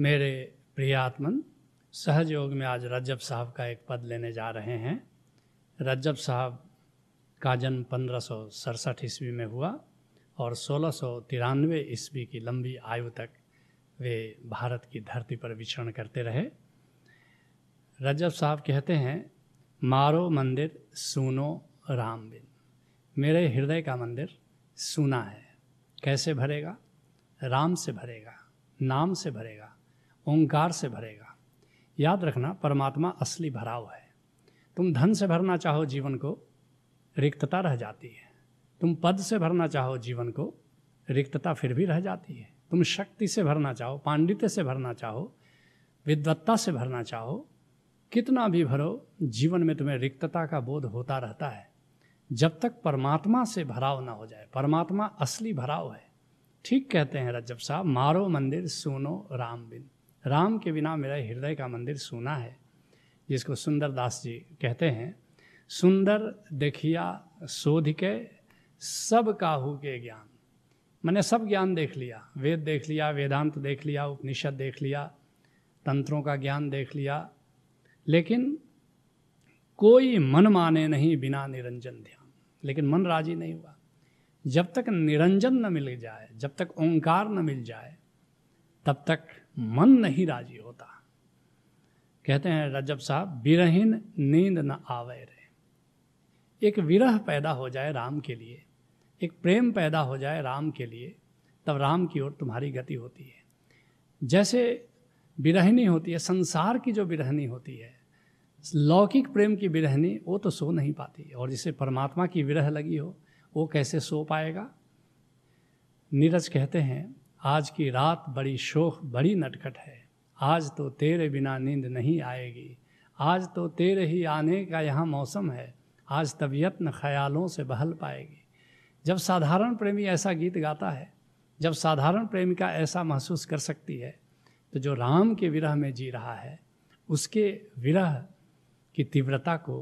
मेरे प्रियात्मन सहयोग में आज रजब साहब का एक पद लेने जा रहे हैं रजब साहब का जन्म पंद्रह सौ सड़सठ ईस्वी में हुआ और सोलह सौ तिरानवे ईस्वी की लंबी आयु तक वे भारत की धरती पर विचरण करते रहे रजब साहब कहते हैं मारो मंदिर सुनो राम बिन मेरे हृदय का मंदिर सुना है कैसे भरेगा राम से भरेगा नाम से भरेगा ओंकार से भरेगा याद रखना परमात्मा असली भराव है तुम धन से भरना चाहो जीवन को रिक्तता रह जाती है तुम पद से भरना चाहो जीवन को रिक्तता फिर भी रह जाती है तुम शक्ति से भरना चाहो पांडित्य से भरना चाहो विद्वत्ता से भरना चाहो कितना भी भरो जीवन में तुम्हें रिक्तता का बोध होता रहता है जब तक परमात्मा से भराव ना हो जाए परमात्मा असली भराव है ठीक कहते हैं रज्जब साहब मारो मंदिर सुनो राम बिन राम के बिना मेरा हृदय का मंदिर सुना है जिसको सुंदर दास जी कहते हैं सुंदर देखिया शोध के सब काहू के ज्ञान मैंने सब ज्ञान देख लिया वेद देख लिया वेदांत देख लिया उपनिषद देख लिया तंत्रों का ज्ञान देख लिया लेकिन कोई मन माने नहीं बिना निरंजन ध्यान लेकिन मन राजी नहीं हुआ जब तक निरंजन न मिल जाए जब तक ओंकार न मिल जाए तब तक मन नहीं राजी होता कहते हैं रजब साहब विरहीन नींद न आवे रे एक विरह पैदा हो जाए राम के लिए एक प्रेम पैदा हो जाए राम के लिए तब राम की ओर तुम्हारी गति होती है जैसे बिरहनी होती है संसार की जो बिरहनी होती है लौकिक प्रेम की बिरहनी वो तो सो नहीं पाती और जिसे परमात्मा की विरह लगी हो वो कैसे सो पाएगा नीरज कहते हैं आज की रात बड़ी शोक बड़ी नटखट है आज तो तेरे बिना नींद नहीं आएगी आज तो तेरे ही आने का यहाँ मौसम है आज तबीयत न ख्यालों से बहल पाएगी जब साधारण प्रेमी ऐसा गीत गाता है जब साधारण प्रेमिका ऐसा महसूस कर सकती है तो जो राम के विरह में जी रहा है उसके विरह की तीव्रता को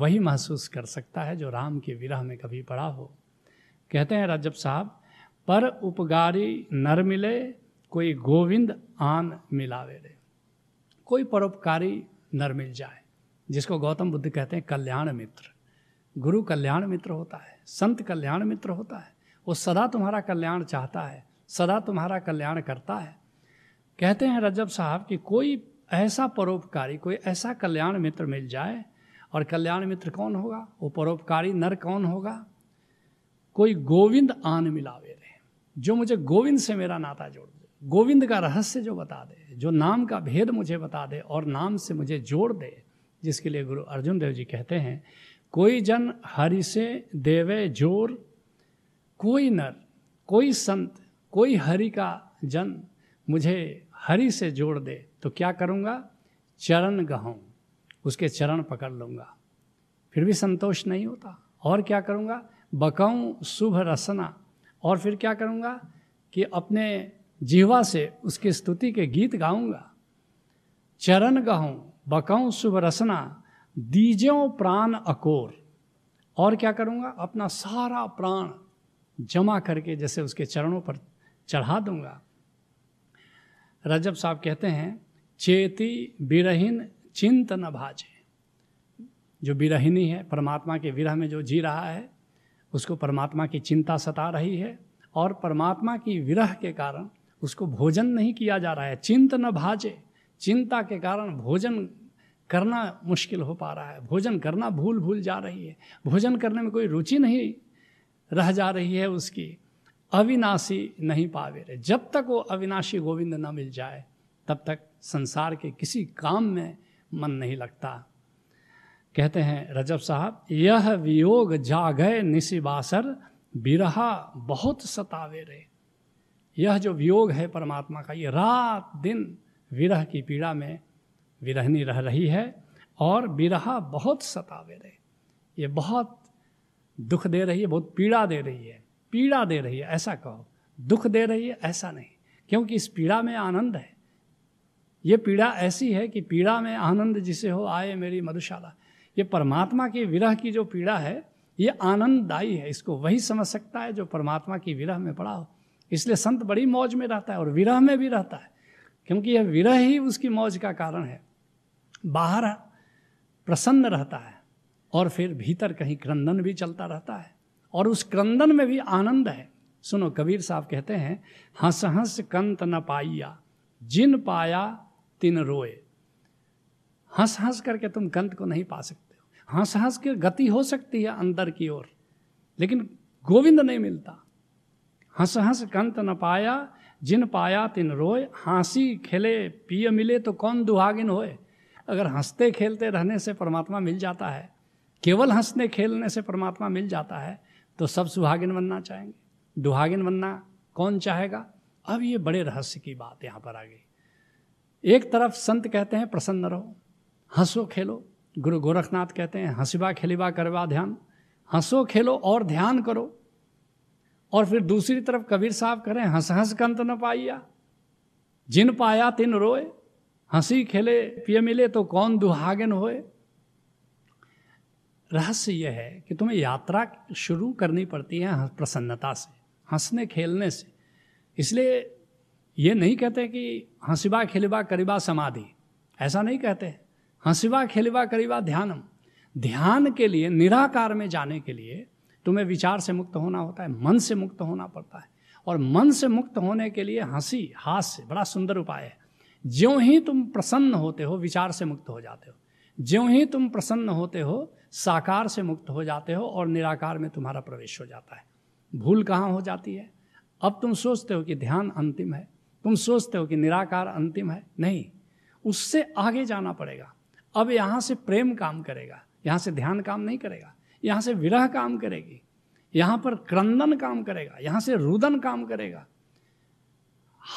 वही महसूस कर सकता है जो राम के विरह में कभी पड़ा हो कहते हैं रजब साहब पर उपगारी नर मिले कोई गोविंद आन मिलावे रे कोई परोपकारी नर मिल जाए जिसको गौतम बुद्ध कहते हैं कल्याण मित्र गुरु कल्याण मित्र होता है संत कल्याण मित्र होता है वो सदा तुम्हारा कल्याण चाहता है सदा तुम्हारा कल्याण करता है कहते हैं रजब साहब कि कोई ऐसा परोपकारी कोई ऐसा कल्याण मित्र मिल जाए और कल्याण मित्र कौन होगा वो परोपकारी नर कौन होगा कोई गोविंद आन मिलावे रहे जो मुझे गोविंद से मेरा नाता जोड़ दे गोविंद का रहस्य जो बता दे जो नाम का भेद मुझे बता दे और नाम से मुझे जोड़ दे जिसके लिए गुरु अर्जुन देव जी कहते हैं कोई जन हरि से देवे जोर कोई नर कोई संत कोई हरि का जन मुझे हरि से जोड़ दे तो क्या करूँगा चरण गहूँ उसके चरण पकड़ लूँगा फिर भी संतोष नहीं होता और क्या करूँगा बकाऊँ शुभ रसना और फिर क्या करूँगा कि अपने जीवा से उसकी स्तुति के गीत गाऊँगा चरण गहूँ बकाऊँ शुभ रसना दीजों प्राण अकोर और क्या करूँगा अपना सारा प्राण जमा करके जैसे उसके चरणों पर चढ़ा दूँगा रजब साहब कहते हैं चेती विरहीन चिंतन भाजे जो विरहिनी है परमात्मा के विरह में जो जी रहा है उसको परमात्मा की चिंता सता रही है और परमात्मा की विरह के कारण उसको भोजन नहीं किया जा रहा है चिंतन भाजे चिंता के कारण भोजन करना मुश्किल हो पा रहा है भोजन करना भूल भूल जा रही है भोजन करने में कोई रुचि नहीं रह जा रही है उसकी अविनाशी नहीं पावे रहे जब तक वो अविनाशी गोविंद न मिल जाए तब तक संसार के किसी काम में मन नहीं लगता कहते हैं रजब साहब यह वियोग जागय निशिबासर बिरहा बहुत सतावे रे यह जो वियोग है परमात्मा का ये रात दिन विरह की पीड़ा में विरहनी रह रही है और बिरहा बहुत सतावे रे ये बहुत दुख दे रही है बहुत पीड़ा दे रही है पीड़ा दे रही है ऐसा कहो दुख दे रही है ऐसा नहीं क्योंकि इस पीड़ा में आनंद है ये पीड़ा ऐसी है कि पीड़ा में आनंद जिसे हो आए मेरी मधुशाला ये परमात्मा के विरह की जो पीड़ा है ये आनंददायी है इसको वही समझ सकता है जो परमात्मा की विरह में पड़ा हो इसलिए संत बड़ी मौज में रहता है और विरह में भी रहता है क्योंकि यह विरह ही उसकी मौज का कारण है बाहर प्रसन्न रहता है और फिर भीतर कहीं क्रंदन भी चलता रहता है और उस क्रंदन में भी आनंद है सुनो कबीर साहब कहते हैं हंस हंस कंत न पाइया जिन पाया तिन रोए हंस हंस करके तुम कंत को नहीं पा सकते हो हंस हंस के गति हो सकती है अंदर की ओर लेकिन गोविंद नहीं मिलता हंस हंस कंत न पाया जिन पाया तिन रोए हंसी खेले पिय मिले तो कौन दुहागिन होए अगर हंसते खेलते रहने से परमात्मा मिल जाता है केवल हंसने खेलने से परमात्मा मिल जाता है तो सब सुहागिन बनना चाहेंगे दुहागिन बनना कौन चाहेगा अब ये बड़े रहस्य की बात यहाँ पर आ गई एक तरफ संत कहते हैं प्रसन्न रहो हंसो खेलो गुरु गोरखनाथ कहते हैं हंसीबा खिलिबा करवा ध्यान हंसो खेलो और ध्यान करो और फिर दूसरी तरफ कबीर साहब करें हंस हंस कंत न पाइया जिन पाया तिन रोए हंसी खेले पिए मिले तो कौन दुहागिन होए रहस्य यह है कि तुम्हें यात्रा शुरू करनी पड़ती है प्रसन्नता से हंसने खेलने से इसलिए ये नहीं कहते कि हंसीबा खिलिबा करीबा समाधि ऐसा नहीं कहते हंसीबा खेलवा करीबा ध्यानम ध्यान के लिए निराकार में जाने के लिए तुम्हें विचार से मुक्त होना होता है मन से मुक्त होना पड़ता है और मन से मुक्त होने के लिए हंसी हास्य बड़ा सुंदर उपाय है ज्यों ही तुम प्रसन्न होते हो विचार से मुक्त हो जाते हो ज्यों ही तुम प्रसन्न होते हो साकार से मुक्त हो जाते हो और निराकार में तुम्हारा प्रवेश हो जाता है भूल कहाँ हो जाती है अब तुम सोचते हो कि ध्यान अंतिम है तुम सोचते हो कि निराकार अंतिम है नहीं उससे आगे जाना पड़ेगा अब यहाँ से प्रेम काम करेगा यहाँ से ध्यान काम नहीं करेगा यहाँ से विरह काम करेगी यहाँ पर क्रंदन काम करेगा यहाँ से रुदन काम करेगा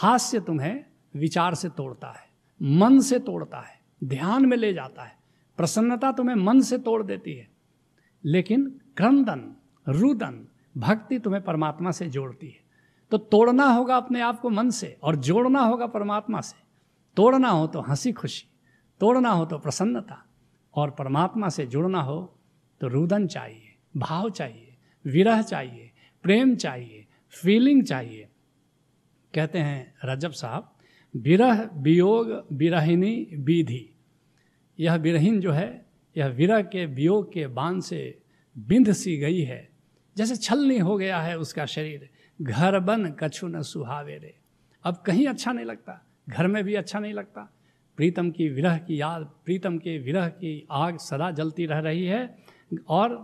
हास्य तुम्हें विचार से तोड़ता है मन से तोड़ता है ध्यान में ले जाता है प्रसन्नता तुम्हें मन से तोड़ देती है लेकिन क्रंदन रुदन भक्ति तुम्हें परमात्मा से जोड़ती है तो तोड़ना होगा अपने आप को मन से और जोड़ना होगा परमात्मा से तोड़ना हो तो हंसी खुशी तोड़ना हो तो प्रसन्नता और परमात्मा से जुड़ना हो तो रुदन चाहिए भाव चाहिए विरह चाहिए प्रेम चाहिए फीलिंग चाहिए कहते हैं रजब साहब विरह वियोग विरहिनी विधि यह विरहीन जो है यह विरह के वियोग के बांध से बिंध सी गई है जैसे छलनी हो गया है उसका शरीर घर बन कछु न सुहावे रे अब कहीं अच्छा नहीं लगता घर में भी अच्छा नहीं लगता प्रीतम की विरह की याद प्रीतम के विरह की आग सदा जलती रह रही है और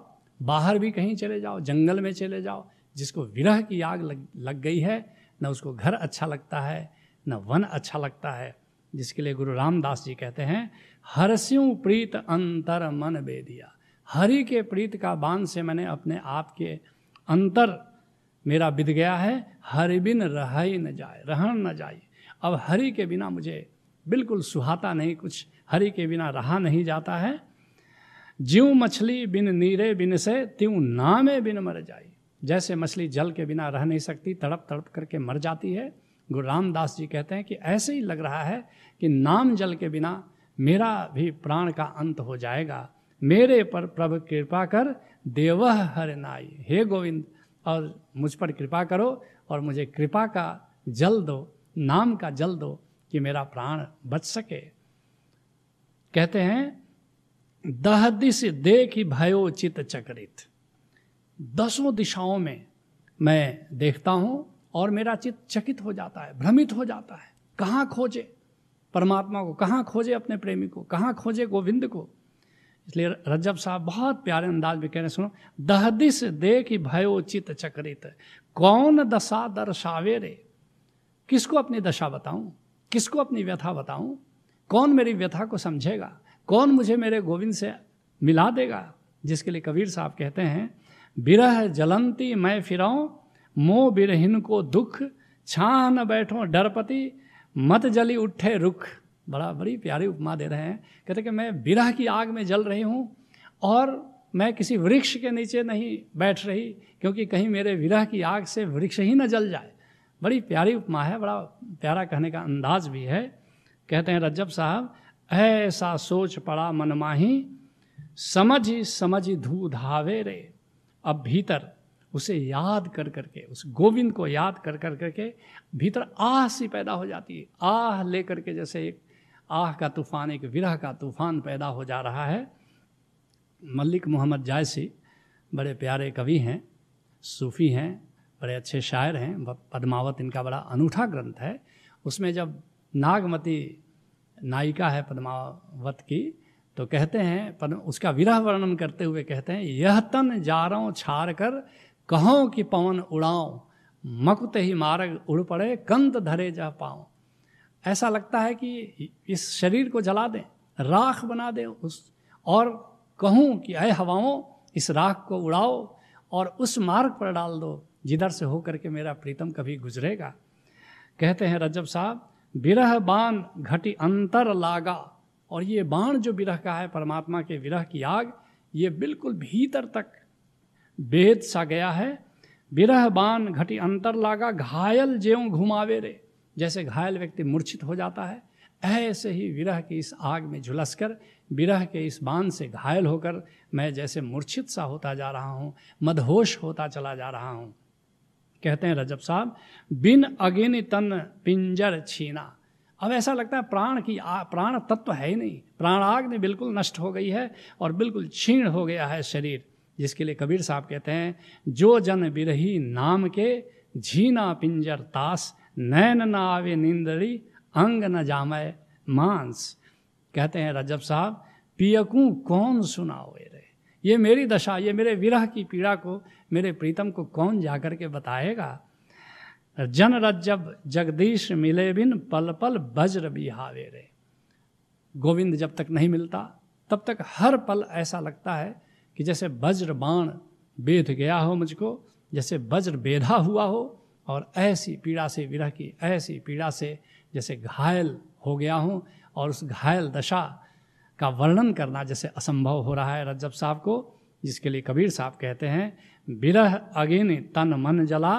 बाहर भी कहीं चले जाओ जंगल में चले जाओ जिसको विरह की आग लग लग गई है न उसको घर अच्छा लगता है न वन अच्छा लगता है जिसके लिए गुरु रामदास जी कहते हैं हरस्यों प्रीत अंतर मन बेदिया हरि के प्रीत का बांध से मैंने अपने आप के अंतर मेरा बिद गया है हरि बिन रह न जाए रहन न जाए अब हरि के बिना मुझे बिल्कुल सुहाता नहीं कुछ हरि के बिना रहा नहीं जाता है जीव मछली बिन नीरे बिन से त्यों नामे बिन मर जाए जैसे मछली जल के बिना रह नहीं सकती तड़प तड़प करके मर जाती है गुरु रामदास जी कहते हैं कि ऐसे ही लग रहा है कि नाम जल के बिना मेरा भी प्राण का अंत हो जाएगा मेरे पर प्रभु कृपा कर देव हर नाई हे गोविंद और मुझ पर कृपा करो और मुझे कृपा का जल दो नाम का जल दो कि मेरा प्राण बच सके कहते हैं दह दिश देख ही भयो चित चक्रित दसों दिशाओं में मैं देखता हूँ और मेरा चित्त चकित हो जाता है भ्रमित हो जाता है कहाँ खोजे परमात्मा को कहाँ खोजे अपने प्रेमी को कहाँ खोजे गोविंद को इसलिए रजब साहब बहुत प्यारे अंदाज में कह रहे हैं सुनो दहदिस देख भयो चित चक्रित कौन दशा दर्शावे रे किसको अपनी दशा बताऊं किसको अपनी व्यथा बताऊं कौन मेरी व्यथा को समझेगा कौन मुझे मेरे गोविंद से मिला देगा जिसके लिए कबीर साहब कहते हैं बिरह जलंती मैं फिराऊं मोह बिरहिन को दुख छान बैठो डरपति मत जली उठे रुख बड़ा बड़ी प्यारी उपमा दे रहे हैं कहते कि मैं विरह की आग में जल रही हूँ और मैं किसी वृक्ष के नीचे नहीं बैठ रही क्योंकि कहीं मेरे विरह की आग से वृक्ष ही न जल जाए बड़ी प्यारी उपमा है बड़ा प्यारा कहने का अंदाज भी है कहते हैं रज्जब साहब ऐसा सोच पड़ा मनमाही समझ समझ धू धावे रे अब भीतर उसे याद कर करके उस गोविंद को याद कर कर करके भीतर आह सी पैदा हो जाती है आह ले के जैसे एक आह का तूफान एक विरह का तूफान पैदा हो जा रहा है मल्लिक मोहम्मद जायसी बड़े प्यारे कवि हैं सूफ़ी हैं बड़े अच्छे शायर हैं पद्मावत इनका बड़ा अनूठा ग्रंथ है उसमें जब नागमती नायिका है पद्मावत की तो कहते हैं उसका विरह वर्णन करते हुए कहते हैं यह तन जारों छार कर कहो कि पवन उड़ाओ मकुत ही मार्ग उड़ पड़े कंत धरे जा पाओ ऐसा लगता है कि इस शरीर को जला दें राख बना दें उस और कहूँ कि अय हवाओं इस राख को उड़ाओ और उस मार्ग पर डाल दो जिधर से होकर के मेरा प्रीतम कभी गुजरेगा कहते हैं रजब साहब विरह बाण घटी अंतर लागा और ये बाण जो विरह का है परमात्मा के विरह की आग ये बिल्कुल भीतर तक भेद सा गया है विरह बान घटी अंतर लागा घायल ज्यों घुमावे रे जैसे घायल व्यक्ति मूर्छित हो जाता है ऐसे ही विरह की इस आग में झुलस कर विरह के इस बान से घायल होकर मैं जैसे मूर्छित सा होता जा रहा हूँ मदहोश होता चला जा रहा हूँ कहते हैं रजब साहब बिन अगिन तन पिंजर छीना अब ऐसा लगता है प्राण की आ, प्राण तत्व है ही नहीं प्राणाग ने बिल्कुल नष्ट हो गई है और बिल्कुल छीण हो गया है शरीर जिसके लिए कबीर साहब कहते हैं जो जन बिरही नाम के झीना पिंजर तास नैन न आवे नींदड़ी अंग न जामय मांस कहते हैं रजब साहब पियकू कौन सुनाओ रे ये मेरी दशा ये मेरे विरह की पीड़ा को मेरे प्रीतम को कौन जाकर के बताएगा जन रज्जब जगदीश मिले बिन पल पल वज्र बिहावे रे गोविंद जब तक नहीं मिलता तब तक हर पल ऐसा लगता है कि जैसे वज्र बाण बेध गया हो मुझको जैसे वज्र बेधा हुआ हो और ऐसी पीड़ा से विरह की ऐसी पीड़ा से जैसे घायल हो गया हूँ और उस घायल दशा का वर्णन करना जैसे असंभव हो रहा है रज्जब साहब को जिसके लिए कबीर साहब कहते हैं विरह अगिन तन मन जला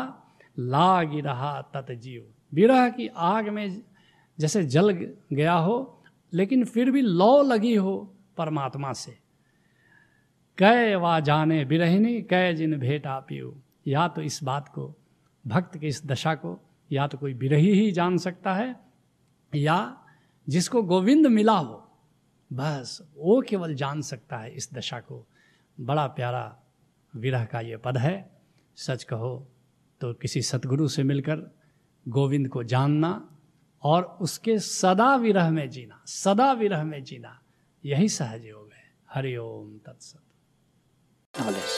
लाग रहा तत जीव विरह की आग में जैसे जल गया हो लेकिन फिर भी लौ लगी हो परमात्मा से कै वा जाने बिरहिनी कै जिन भेटा पीऊ या तो इस बात को भक्त की इस दशा को या तो कोई बिरही ही जान सकता है या जिसको गोविंद मिला हो बस वो केवल जान सकता है इस दशा को बड़ा प्यारा विरह का ये पद है सच कहो तो किसी सतगुरु से मिलकर गोविंद को जानना और उसके सदा विरह में जीना सदा विरह में जीना यही सहज योग है हरिओम तत्सत alles.